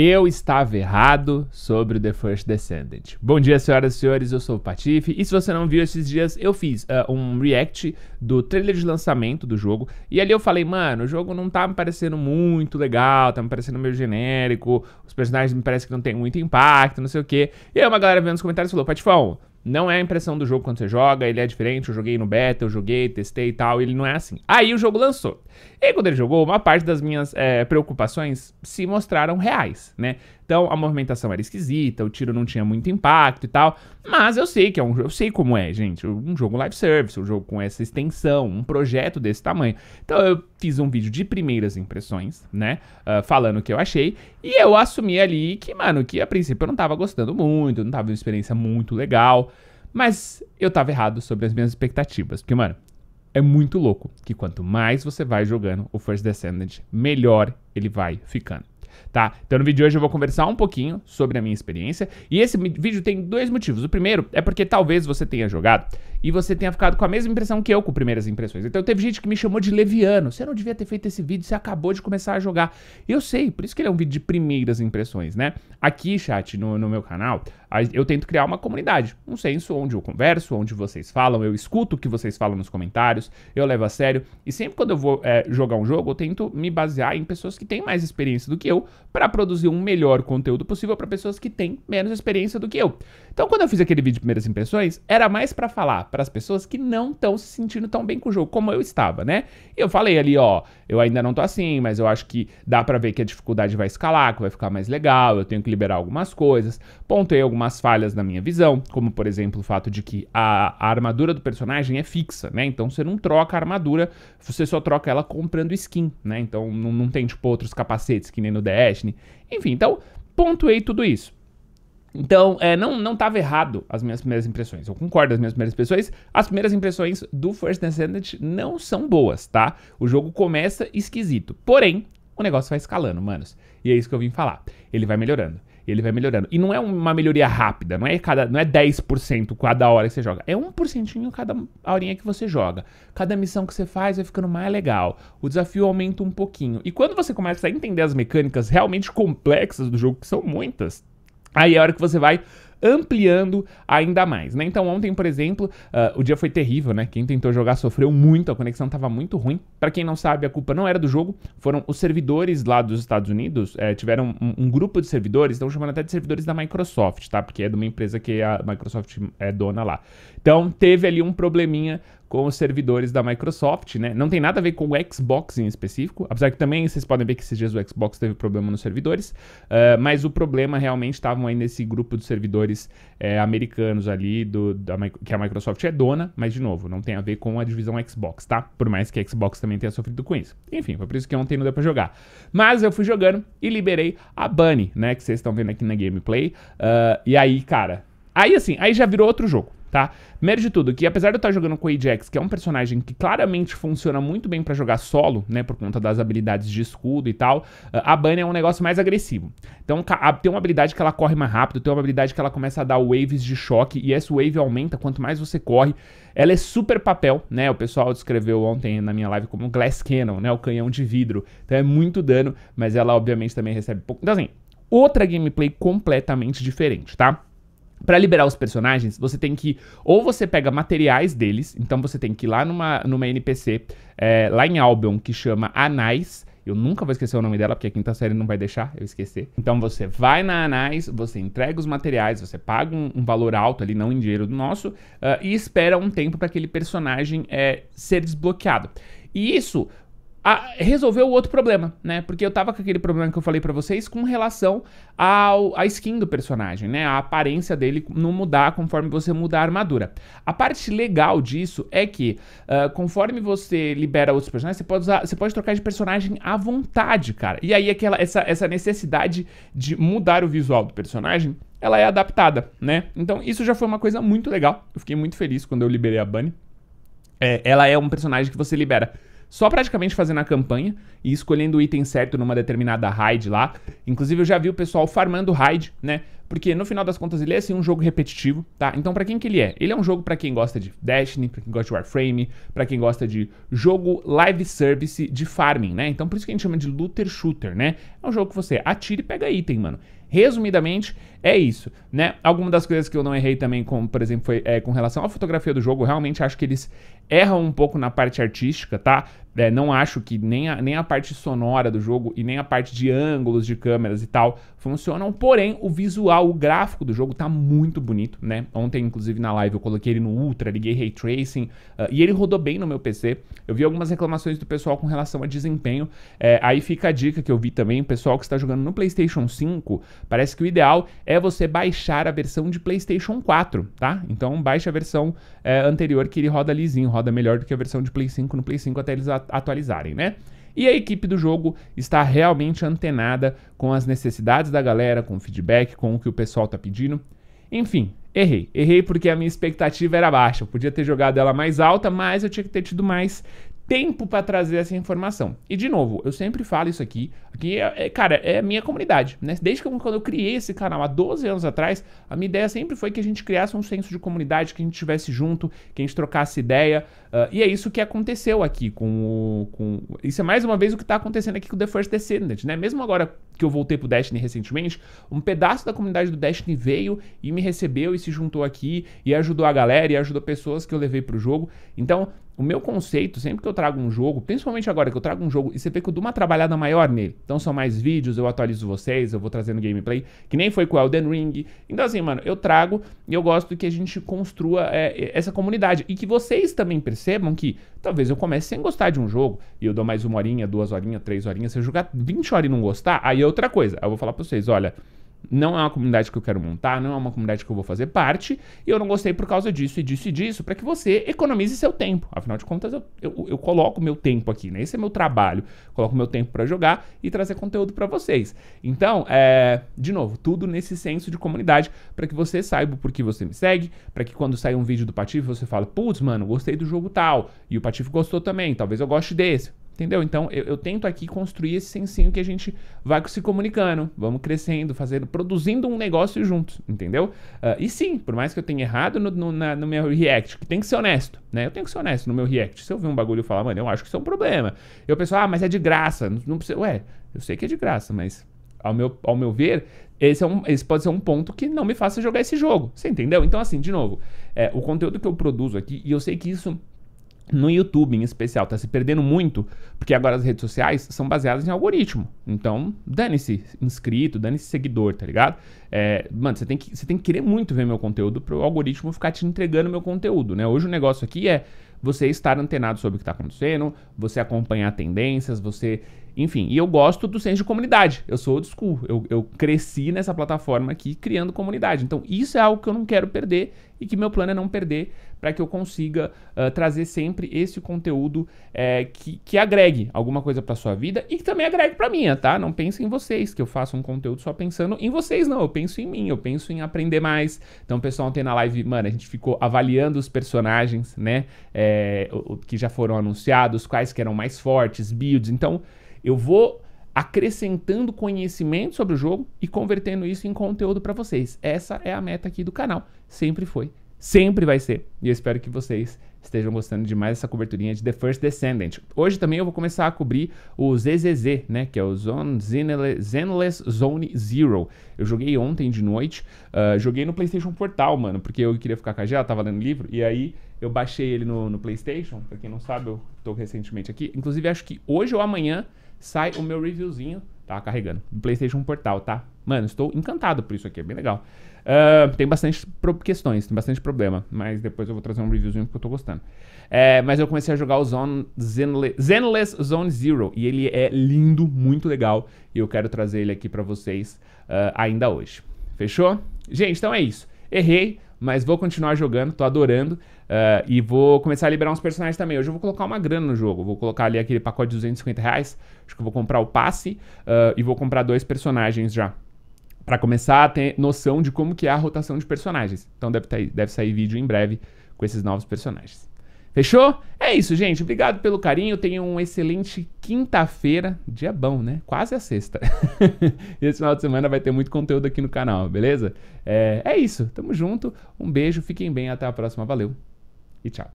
Eu estava errado sobre The First Descendant. Bom dia, senhoras e senhores, eu sou o Patife. E se você não viu esses dias, eu fiz uh, um react do trailer de lançamento do jogo. E ali eu falei, mano, o jogo não tá me parecendo muito legal, tá me parecendo meio genérico, os personagens me parecem que não tem muito impacto, não sei o quê. E aí uma galera veio nos comentários e falou, Patifão, não é a impressão do jogo quando você joga, ele é diferente. Eu joguei no beta, eu joguei, testei e tal, ele não é assim. Aí o jogo lançou. E quando ele jogou, uma parte das minhas é, preocupações se mostraram reais, né? Então a movimentação era esquisita, o tiro não tinha muito impacto e tal. Mas eu sei que é um eu sei como é, gente. Um jogo live service, um jogo com essa extensão, um projeto desse tamanho. Então eu fiz um vídeo de primeiras impressões, né? Uh, falando o que eu achei. E eu assumi ali que, mano, que a princípio eu não tava gostando muito, não tava uma experiência muito legal. Mas eu tava errado sobre as minhas expectativas. Porque, mano, é muito louco que quanto mais você vai jogando o First Descendant, melhor ele vai ficando tá? Então no vídeo de hoje eu vou conversar um pouquinho sobre a minha experiência. E esse vídeo tem dois motivos. O primeiro é porque talvez você tenha jogado e você tenha ficado com a mesma impressão que eu com primeiras impressões. Então teve gente que me chamou de leviano. Você não devia ter feito esse vídeo, você acabou de começar a jogar. Eu sei, por isso que ele é um vídeo de primeiras impressões, né? Aqui, chat, no, no meu canal, eu tento criar uma comunidade, um senso onde eu converso, onde vocês falam, eu escuto o que vocês falam nos comentários, eu levo a sério. E sempre quando eu vou é, jogar um jogo, eu tento me basear em pessoas que têm mais experiência do que eu para produzir um melhor conteúdo possível para pessoas que têm menos experiência do que eu. Então, quando eu fiz aquele vídeo de primeiras impressões, era mais para falar para as pessoas que não estão se sentindo tão bem com o jogo, como eu estava, né? Eu falei ali, ó, eu ainda não tô assim, mas eu acho que dá para ver que a dificuldade vai escalar, que vai ficar mais legal, eu tenho que liberar algumas coisas. Pontei algumas falhas na minha visão, como por exemplo o fato de que a, a armadura do personagem é fixa, né? Então você não troca a armadura, você só troca ela comprando skin, né? Então não, não tem tipo outros capacetes que nem no Destiny. Enfim, então pontuei tudo isso. Então, é, não, não estava errado as minhas primeiras impressões. Eu concordo as minhas primeiras impressões. As primeiras impressões do First Descendant não são boas, tá? O jogo começa esquisito. Porém, o negócio vai escalando, manos. E é isso que eu vim falar. Ele vai melhorando. Ele vai melhorando. E não é uma melhoria rápida, não é cada, não é 10% cada hora que você joga. É 1% cada horinha que você joga. Cada missão que você faz vai ficando mais legal. O desafio aumenta um pouquinho. E quando você começa a entender as mecânicas realmente complexas do jogo, que são muitas, Aí é a hora que você vai ampliando ainda mais, né? Então ontem, por exemplo, uh, o dia foi terrível, né? Quem tentou jogar sofreu muito, a conexão estava muito ruim. Para quem não sabe, a culpa não era do jogo, foram os servidores lá dos Estados Unidos, é, tiveram um, um, grupo de servidores, estão chamando até de servidores da Microsoft, tá? Porque é de uma empresa que a Microsoft é dona lá. Então teve ali um probleminha com os servidores da Microsoft, né? Não tem nada a ver com o Xbox em específico, apesar que também vocês podem ver que esses dias o Xbox teve problema nos servidores, uh, mas o problema realmente estavam aí nesse grupo de servidores é, americanos ali, do, da, que a Microsoft é dona, mas de novo, não tem a ver com a divisão Xbox, tá? Por mais que a Xbox também também tenha sofrido com isso. Enfim, foi por isso que ontem não deu pra jogar. Mas eu fui jogando e liberei a Bunny, né? Que vocês estão vendo aqui na gameplay. Uh, e aí, cara. Aí assim, aí já virou outro jogo tá? Primeiro de tudo, que apesar de eu estar jogando com o Ajax, que é um personagem que claramente funciona muito bem para jogar solo, né, por conta das habilidades de escudo e tal, a Bunny é um negócio mais agressivo. Então tem uma habilidade que ela corre mais rápido, tem uma habilidade que ela começa a dar waves de choque, e essa wave aumenta quanto mais você corre. Ela é super papel, né, o pessoal descreveu ontem na minha live como Glass Cannon, né, o canhão de vidro. Então é muito dano, mas ela obviamente também recebe pouco. Então assim, outra gameplay completamente diferente, tá? para liberar os personagens, você tem que. Ou você pega materiais deles, então você tem que ir lá numa, numa NPC, é, eh, lá em Albion, que chama Anais. Eu nunca vou esquecer o nome dela, porque a quinta série não vai deixar eu esquecer. Então você vai na Anais, você entrega os materiais, você paga um, um valor alto ali, não em dinheiro do nosso, uh, e espera um tempo para aquele personagem é, ser desbloqueado. E isso a, resolveu o outro problema, né? Porque eu tava com aquele problema que eu falei para vocês com relação ao, à skin do personagem, né? A aparência dele não mudar conforme você mudar a armadura. A parte legal disso é que, uh, conforme você libera outros personagens, você pode, usar, você pode trocar de personagem à vontade, cara. E aí aquela, essa, essa necessidade de mudar o visual do personagem ela é adaptada, né? Então isso já foi uma coisa muito legal. Eu fiquei muito feliz quando eu liberei a Bunny. É, ela é um personagem que você libera só praticamente fazendo a campanha e escolhendo o item certo numa determinada raid lá. Inclusive eu já vi o pessoal farmando raid, né? Porque no final das contas ele é assim um jogo repetitivo, tá? Então para quem que ele é? Ele é um jogo para quem gosta de Destiny, para quem gosta de Warframe, para quem gosta de jogo live service de farming, né? Então por isso que a gente chama de looter shooter, né? É um jogo que você atira e pega item, mano. Resumidamente, é isso, né? Algumas das coisas que eu não errei também, como, por exemplo, foi é, com relação à fotografia do jogo, realmente acho que eles erram um pouco na parte artística, tá? É, não acho que nem a, nem a parte sonora do jogo e nem a parte de ângulos de câmeras e tal funcionam, porém o visual, o gráfico do jogo tá muito bonito, né? Ontem, inclusive, na live eu coloquei ele no Ultra, liguei Ray Tracing uh, e ele rodou bem no meu PC. Eu vi algumas reclamações do pessoal com relação a desempenho, é, aí fica a dica que eu vi também, o pessoal que está jogando no PlayStation 5, parece que o ideal é você baixar a versão de PlayStation 4, tá? Então baixa a versão é, anterior que ele roda lisinho, roda melhor do que a versão de Play 5 no Play 5 até eles atualizarem, né? E a equipe do jogo está realmente antenada com as necessidades da galera, com o feedback, com o que o pessoal tá pedindo. Enfim, errei. Errei porque a minha expectativa era baixa. Eu podia ter jogado ela mais alta, mas eu tinha que ter tido mais tempo para trazer essa informação. E de novo, eu sempre falo isso aqui, porque, é, cara, é a minha comunidade, né? Desde que eu, quando eu criei esse canal há 12 anos atrás, a minha ideia sempre foi que a gente criasse um senso de comunidade, que a gente estivesse junto, que a gente trocasse ideia. Uh, e é isso que aconteceu aqui com o. Com... Isso é mais uma vez o que está acontecendo aqui com o The First Descendant, né? Mesmo agora que eu voltei pro Destiny recentemente, um pedaço da comunidade do Destiny veio e me recebeu e se juntou aqui e ajudou a galera e ajudou pessoas que eu levei pro jogo. Então, o meu conceito, sempre que eu trago um jogo, principalmente agora que eu trago um jogo, e você vê que eu dou uma trabalhada maior nele. Então são mais vídeos, eu atualizo vocês, eu vou trazendo gameplay, que nem foi com Elden Ring. Então assim, mano, eu trago e eu gosto que a gente construa é, é, essa comunidade. E que vocês também percebam que talvez eu comece sem gostar de um jogo e eu dou mais uma horinha, duas horinhas, três horinhas. Se eu jogar 20 horas e não gostar, aí é outra coisa. Aí eu vou falar pra vocês, olha... Não é uma comunidade que eu quero montar, não é uma comunidade que eu vou fazer parte, e eu não gostei por causa disso e disso e disso, para que você economize seu tempo. Afinal de contas, eu, eu, eu coloco meu tempo aqui, né? Esse é meu trabalho. Coloco meu tempo para jogar e trazer conteúdo para vocês. Então, é, de novo, tudo nesse senso de comunidade, para que você saiba por que você me segue, para que quando sair um vídeo do Patife você fale, putz, mano, gostei do jogo tal, e o Patife gostou também, talvez eu goste desse. Entendeu? Então eu, eu, tento aqui construir esse sensinho que a gente vai se comunicando, vamos crescendo, fazendo, produzindo um negócio juntos, entendeu? Uh, e sim, por mais que eu tenha errado no, no, na, no, meu react, que tem que ser honesto, né? Eu tenho que ser honesto no meu react. Se eu ver um bagulho e falar, mano, eu acho que isso é um problema. Eu pessoal ah, mas é de graça, não, não precisa. Ué, eu sei que é de graça, mas ao meu, ao meu ver, esse, é um, esse pode ser um ponto que não me faça jogar esse jogo. Você entendeu? Então, assim, de novo, é, o conteúdo que eu produzo aqui, e eu sei que isso no YouTube em especial, tá se perdendo muito, porque agora as redes sociais são baseadas em algoritmo. Então, dane-se inscrito, dane-se seguidor, tá ligado? É, mano, você tem, que, você tem que querer muito ver meu conteúdo para o algoritmo ficar te entregando meu conteúdo, né? Hoje o negócio aqui é você estar antenado sobre o que tá acontecendo, você acompanhar tendências, você enfim, e eu gosto do senso de comunidade. Eu sou old school. Eu, eu cresci nessa plataforma aqui criando comunidade. Então, isso é algo que eu não quero perder e que meu plano é não perder para que eu consiga uh, trazer sempre esse conteúdo é, que, que agregue alguma coisa para sua vida e que também agregue para minha, tá? Não pense em vocês, que eu faço um conteúdo só pensando em vocês, não. Eu penso em mim, eu penso em aprender mais. Então, pessoal, ontem na live, mano, a gente ficou avaliando os personagens, né? É, o, o, que já foram anunciados, quais que eram mais fortes, builds. Então, eu vou acrescentando conhecimento sobre o jogo e convertendo isso em conteúdo para vocês. Essa é a meta aqui do canal. Sempre foi, sempre vai ser. E eu espero que vocês estejam gostando demais dessa coberturinha de The First Descendant. Hoje também eu vou começar a cobrir o ZZZ, né, que é o Zone Zenless Zone Zero. Eu joguei ontem de noite, uh, joguei no PlayStation Portal, mano, porque eu queria ficar com a Gela, tava lendo livro, e aí eu baixei ele no, no PlayStation, pra quem não sabe, eu tô recentemente aqui. Inclusive acho que hoje ou amanhã sai o meu reviewzinho. Tá carregando. Do PlayStation Portal, tá? Mano, estou encantado por isso aqui, é bem legal. Uh, tem bastante questões, tem bastante problema, mas depois eu vou trazer um reviewzinho porque eu tô gostando. É, mas eu comecei a jogar o Zone Zenless, Zenless Zone Zero e ele é lindo, muito legal e eu quero trazer ele aqui para vocês uh, ainda hoje. Fechou? Gente, então é isso. Errei, mas vou continuar jogando, tô adorando. Uh, e vou começar a liberar uns personagens também. Hoje eu vou colocar uma grana no jogo. Vou colocar ali aquele pacote de 250 reais. Acho que eu vou comprar o passe uh, e vou comprar dois personagens já. para começar a ter noção de como que é a rotação de personagens. Então deve, ter, tá deve sair vídeo em breve com esses novos personagens. Fechou? É isso, gente. Obrigado pelo carinho. Tenham um excelente quinta-feira. Dia bom, né? Quase a sexta. Esse final de semana vai ter muito conteúdo aqui no canal, beleza? É, é isso. Tamo junto. Um beijo, fiquem bem. Até a próxima. Valeu e tchau.